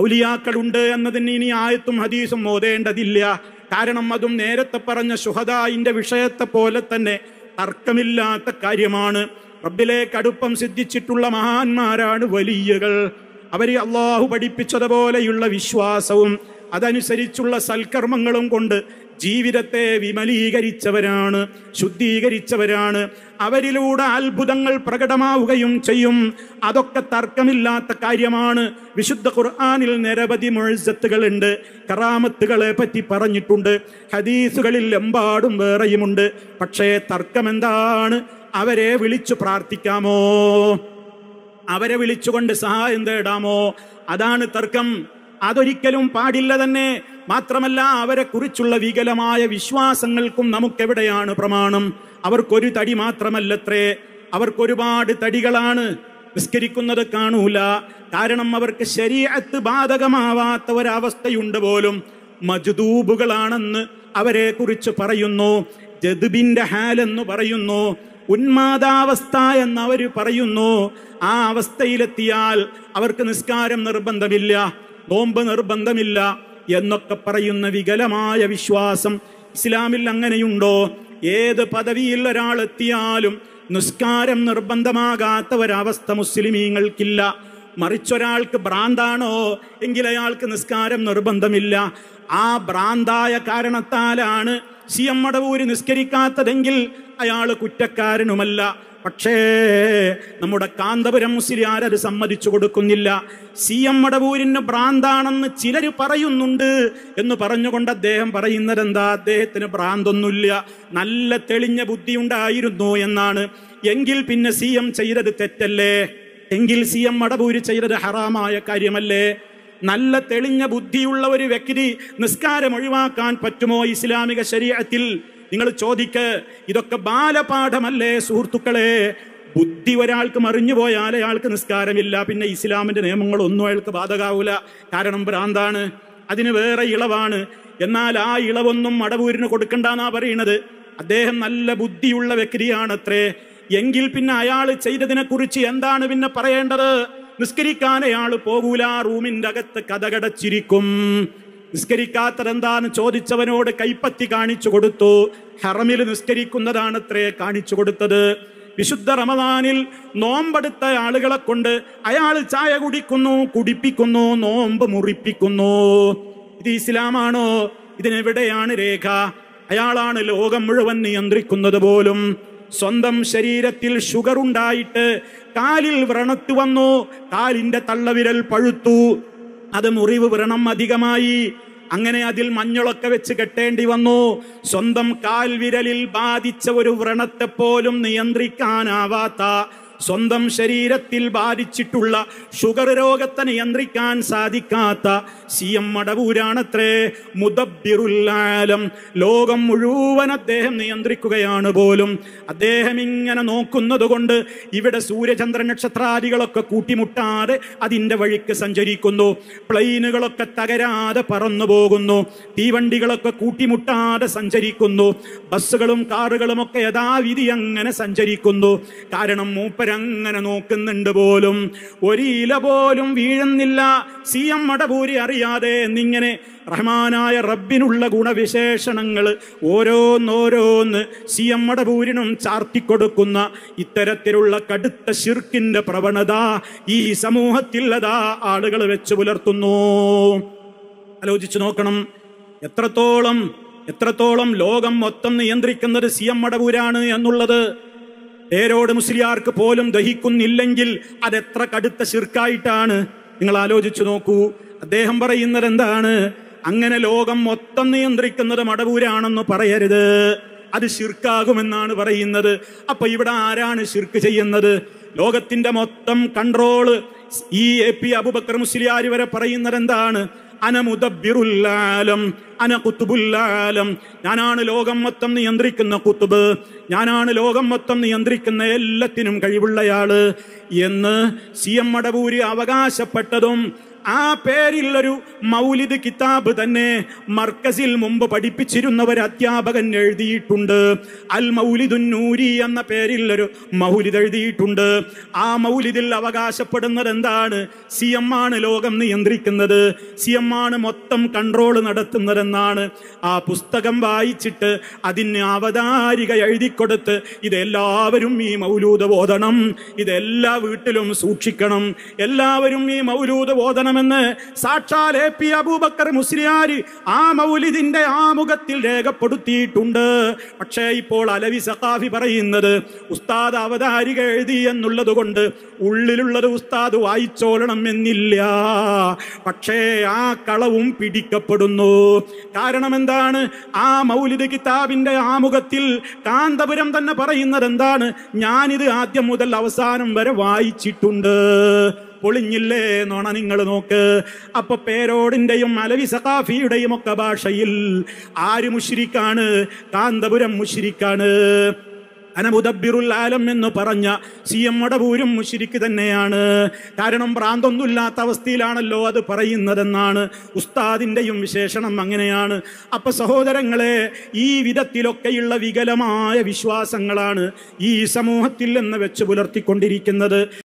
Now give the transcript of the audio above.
ഔലിയാക്കളുണ്ട് എന്നതിന് ഇനി ആയത്തും ഹദീസും ഓതേണ്ടതില്ല കാരണം അതും നേരത്തെ പറഞ്ഞ ശുഹദായിന്റെ വിഷയത്തെ പോലെ തന്നെ തർക്കമില്ലാത്ത കാര്യമാണ് റബ്ബിലേക്ക് അടുപ്പം സിദ്ധിച്ചിട്ടുള്ള മഹാന്മാരാണ് വലിയകൾ അവരെ അള്ളാഹു പഠിപ്പിച്ചതുപോലെയുള്ള വിശ്വാസവും അതനുസരിച്ചുള്ള സൽക്കർമ്മങ്ങളും കൊണ്ട് ജീവിതത്തെ വിമലീകരിച്ചവരാണ് ശുദ്ധീകരിച്ചവരാണ് അവരിലൂടെ അത്ഭുതങ്ങൾ പ്രകടമാവുകയും ചെയ്യും അതൊക്കെ തർക്കമില്ലാത്ത കാര്യമാണ് വിശുദ്ധ ഖുർആാനിൽ നിരവധി മൊഴിസത്തുകളുണ്ട് കറാമത്തുകളെ പറ്റി പറഞ്ഞിട്ടുണ്ട് ഹദീസുകളിൽ എമ്പാടും വേറെയുമുണ്ട് പക്ഷേ തർക്കം എന്താണ് അവരെ വിളിച്ചു പ്രാർത്ഥിക്കാമോ അവരെ വിളിച്ചുകൊണ്ട് സഹായം തേടാമോ അതാണ് തർക്കം അതൊരിക്കലും പാടില്ല തന്നെ മാത്രമല്ല അവരെ കുറിച്ചുള്ള വികലമായ വിശ്വാസങ്ങൾക്കും നമുക്കെവിടെയാണ് പ്രമാണം അവർക്കൊരു തടി മാത്രമല്ലത്രേ അവർക്കൊരുപാട് തടികളാണ് നിസ്കരിക്കുന്നത് കാണൂല കാരണം അവർക്ക് ശരീരത്ത് ബാധകമാവാത്ത ഒരവസ്ഥയുണ്ട് പോലും മജുദൂബുകളാണെന്ന് അവരെ കുറിച്ച് പറയുന്നു ജദുബിന്റെ ഹാലെന്ന് പറയുന്നു ഉന്മാദാവസ്ഥ എന്ന് അവര് പറയുന്നു ആ അവസ്ഥയിലെത്തിയാൽ അവർക്ക് നിസ്കാരം നിർബന്ധമില്ല നോമ്പ് നിർബന്ധമില്ല എന്നൊക്കെ പറയുന്ന വികലമായ വിശ്വാസം ഇസ്ലാമിൽ അങ്ങനെയുണ്ടോ ഏത് പദവിയിൽ ഒരാൾ എത്തിയാലും നിസ്കാരം നിർബന്ധമാകാത്ത ഒരവസ്ഥ മുസ്ലിമീങ്ങൾക്കില്ല മറിച്ചൊരാൾക്ക് ഭ്രാന്താണോ എങ്കിൽ അയാൾക്ക് നിസ്കാരം നിർബന്ധമില്ല ആ ഭ്രാന്തായ കാരണത്താലാണ് സി മടവൂര് നിസ്കരിക്കാത്തതെങ്കിൽ അയാൾ കുറ്റക്കാരനുമല്ല പക്ഷേ നമ്മുടെ കാന്തപുരം മുസ്ലിയാർ അത് സമ്മതിച്ചു കൊടുക്കുന്നില്ല സി എം മടവൂരിന് ഭ്രാന്താണെന്ന് ചിലർ പറയുന്നുണ്ട് എന്ന് പറഞ്ഞുകൊണ്ട് അദ്ദേഹം പറയുന്നത് എന്താ അദ്ദേഹത്തിന് ഭ്രാന്തൊന്നുമില്ല നല്ല തെളിഞ്ഞ ബുദ്ധി ഉണ്ടായിരുന്നു എന്നാണ് എങ്കിൽ പിന്നെ സി എം ചെയ്തത് തെറ്റല്ലേ എങ്കിൽ സി എം മടവൂര് ചെയ്തത് ഹറാമായ കാര്യമല്ലേ നല്ല തെളിഞ്ഞ ബുദ്ധിയുള്ള ഒരു വ്യക്തി നിസ്കാരം ഒഴിവാക്കാൻ പറ്റുമോ ഇസ്ലാമിക ശരീരത്തിൽ നിങ്ങൾ ചോദിക്ക് ഇതൊക്കെ ബാലപാഠമല്ലേ സുഹൃത്തുക്കളെ ബുദ്ധി ഒരാൾക്ക് മറിഞ്ഞു പോയാൽ അയാൾക്ക് നിസ്കാരമില്ല പിന്നെ ഇസ്ലാമിന്റെ നിയമങ്ങൾ ഒന്നും അയാൾക്ക് ബാധകാവൂല കാരണം ഭ്രാന്താണ് അതിന് വേറെ ഇളവാണ് എന്നാൽ ആ ഇളവൊന്നും മടവൂരിന് കൊടുക്കണ്ടെന്നാ പറയണത് അദ്ദേഹം നല്ല ബുദ്ധിയുള്ള വ്യക്തിയാണത്രേ എങ്കിൽ പിന്നെ അയാൾ ചെയ്തതിനെ കുറിച്ച് എന്താണ് പിന്നെ പറയേണ്ടത് നിസ്കരിക്കാൻ അയാൾ പോകൂല റൂമിന്റെ അകത്ത് കഥകടച്ചിരിക്കും നിസ്കരിക്കാത്തതെന്താന്ന് ചോദിച്ചവനോട് കൈപ്പത്തി കാണിച്ചു കൊടുത്തു ഹറമിൽ നിസ്കരിക്കുന്നതാണ് അത്രേ കാണിച്ചു കൊടുത്തത് വിശുദ്ധ റമദാനിൽ നോമ്പെടുത്ത ആളുകളെ കൊണ്ട് അയാൾ ചായ കുടിക്കുന്നു കുടിപ്പിക്കുന്നു നോമ്പ് മുറിപ്പിക്കുന്നു ഇത് ഇസ്ലാമാണോ ഇതിനെവിടെയാണ് രേഖ അയാളാണ് ലോകം മുഴുവൻ നിയന്ത്രിക്കുന്നത് പോലും സ്വന്തം ശരീരത്തിൽ ഷുഗർ ഉണ്ടായിട്ട് കാലിൽ വ്രണത്ത് വന്നു കാലിന്റെ തള്ളവിരൽ പഴുത്തു അത് മുറിവ് വരണം അധികമായി അങ്ങനെ അതിൽ മഞ്ഞളൊക്കെ വെച്ച് കെട്ടേണ്ടി വന്നു സ്വന്തം കാൽവിരലിൽ ബാധിച്ച ഒരു വ്രണത്തെ പോലും നിയന്ത്രിക്കാനാവാത്ത സ്വന്തം ശരീരത്തിൽ ബാധിച്ചിട്ടുള്ള ഷുഗർ രോഗത്തെ നിയന്ത്രിക്കാൻ സാധിക്കാത്ത സി എം മടവൂരാണത്രേ മുദബിറുല്ലാലം ലോകം മുഴുവൻ അദ്ദേഹം നിയന്ത്രിക്കുകയാണ് പോലും അദ്ദേഹം ഇങ്ങനെ നോക്കുന്നത് കൊണ്ട് ഇവിടെ സൂര്യചന്ദ്ര നക്ഷത്രാദികളൊക്കെ കൂട്ടിമുട്ടാതെ അതിൻ്റെ വഴിക്ക് സഞ്ചരിക്കുന്നു പ്ലെയിനുകളൊക്കെ തകരാതെ പറന്നു പോകുന്നു തീവണ്ടികളൊക്കെ കൂട്ടിമുട്ടാതെ സഞ്ചരിക്കുന്നു ബസ്സുകളും കാറുകളും ഒക്കെ യഥാവിധി അങ്ങനെ സഞ്ചരിക്കുന്നു കാരണം മൂപ്പര അവരങ്ങനെ നോക്കുന്നുണ്ട് പോലും ഒരില പോലും വീഴുന്നില്ല സി എം മടപൂരി അറിയാതെ എന്നിങ്ങനെ റഹ്മാനായ റബ്ബിനുള്ള ഗുണവിശേഷണങ്ങൾ ഓരോന്നോരോന്ന് സി എം മടപൂരിനും ചാർത്തിക്കൊടുക്കുന്ന ഇത്തരത്തിലുള്ള കടുത്ത ശിർക്കിന്റെ പ്രവണത ഈ സമൂഹത്തിലതാ ആളുകൾ വെച്ച് പുലർത്തുന്നു ആലോചിച്ചു നോക്കണം എത്രത്തോളം എത്രത്തോളം ലോകം മൊത്തം നിയന്ത്രിക്കുന്നത് സി എം മടപൂരാണ് എന്നുള്ളത് ഏരോട് മുസ്ലിയാർക്ക് പോലും ദഹിക്കുന്നില്ലെങ്കിൽ അതെത്ര കടുത്ത ശിർക്കായിട്ടാണ് നിങ്ങൾ ആലോചിച്ചു നോക്കൂ അദ്ദേഹം പറയുന്നത് എന്താണ് അങ്ങനെ ലോകം മൊത്തം നിയന്ത്രിക്കുന്നത് മടവൂരാണെന്ന് പറയരുത് അത് ശിർക്കാകുമെന്നാണ് പറയുന്നത് അപ്പൊ ഇവിടെ ആരാണ് ശിർക്ക് ചെയ്യുന്നത് ലോകത്തിന്റെ മൊത്തം കൺട്രോള് ഈ എ പി അബുബക്കർ മുസ്ലിയാർ വരെ പറയുന്നത് എന്താണ് അന ഞാനാണ് ലോകം മൊത്തം നിയന്ത്രിക്കുന്ന കുത്തുബ് ഞാനാണ് ലോകം മൊത്തം നിയന്ത്രിക്കുന്ന എല്ലാത്തിനും കഴിവുള്ളയാള് എന്ന് സി എം മടവൂരി അവകാശപ്പെട്ടതും ആ പേരിലൊരു മൗലിദ് കിതാബ് തന്നെ മർക്കസിൽ മുമ്പ് പഠിപ്പിച്ചിരുന്ന ഒരു അധ്യാപകൻ എഴുതിയിട്ടുണ്ട് അൽ മൗലിദുന്നൂരി എന്ന പേരിലൊരു മൗലിദ് എഴുതിയിട്ടുണ്ട് ആ മൗലിദിൽ അവകാശപ്പെടുന്നത് എന്താണ് സി എം ആണ് ലോകം നിയന്ത്രിക്കുന്നത് സി എം ആണ് മൊത്തം കൺട്രോൾ നടത്തുന്നതെന്നാണ് ആ പുസ്തകം വായിച്ചിട്ട് അതിന് അവതാരിക എഴുതിക്കൊടുത്ത് ഇതെല്ലാവരും ഈ മൗലൂദ് ബോധണം ഇതെല്ലാ വീട്ടിലും സൂക്ഷിക്കണം എല്ലാവരും ഈ മൗലൂദ് ബോധനം ചെയ്യണമെന്ന് സാക്ഷാൽ എ പി അബൂബക്കർ മുസ്ലിയാർ ആ മൗലിദിന്റെ ആമുഖത്തിൽ രേഖപ്പെടുത്തിയിട്ടുണ്ട് പക്ഷേ ഇപ്പോൾ അലവി സഖാഫി പറയുന്നത് ഉസ്താദ് അവതാരിക എഴുതി എന്നുള്ളത് കൊണ്ട് ഉള്ളിലുള്ളത് ഉസ്താദ് വായിച്ചോളണം എന്നില്ല പക്ഷേ ആ കളവും പിടിക്കപ്പെടുന്നു കാരണം എന്താണ് ആ മൗലിദ് കിതാബിന്റെ ആമുഖത്തിൽ കാന്തപുരം തന്നെ പറയുന്നത് എന്താണ് ഞാനിത് ആദ്യം മുതൽ അവസാനം വരെ വായിച്ചിട്ടുണ്ട് പൊളിഞ്ഞില്ലേ നോണ നിങ്ങൾ നോക്ക് അപ്പൊ പേരോടിന്റെയും അലവി സഖാഫിയുടെയും ഒക്കെ ഭാഷയിൽ ആര് മുഷിരിക്കാണ് കാന്തപുരം മുഷിരിക്കാണ് അനമുദബിറുൽ ആലം എന്ന് പറഞ്ഞ സി എം മടപൂരും മുഷിരിക്ക് തന്നെയാണ് കാരണം പ്രാന്തൊന്നുമില്ലാത്ത അവസ്ഥയിലാണല്ലോ അത് പറയുന്നതെന്നാണ് ഉസ്താദിൻ്റെയും വിശേഷണം അങ്ങനെയാണ് അപ്പൊ സഹോദരങ്ങളെ ഈ വിധത്തിലൊക്കെയുള്ള വികലമായ വിശ്വാസങ്ങളാണ് ഈ സമൂഹത്തിൽ എന്ന് വെച്ച് പുലർത്തിക്കൊണ്ടിരിക്കുന്നത്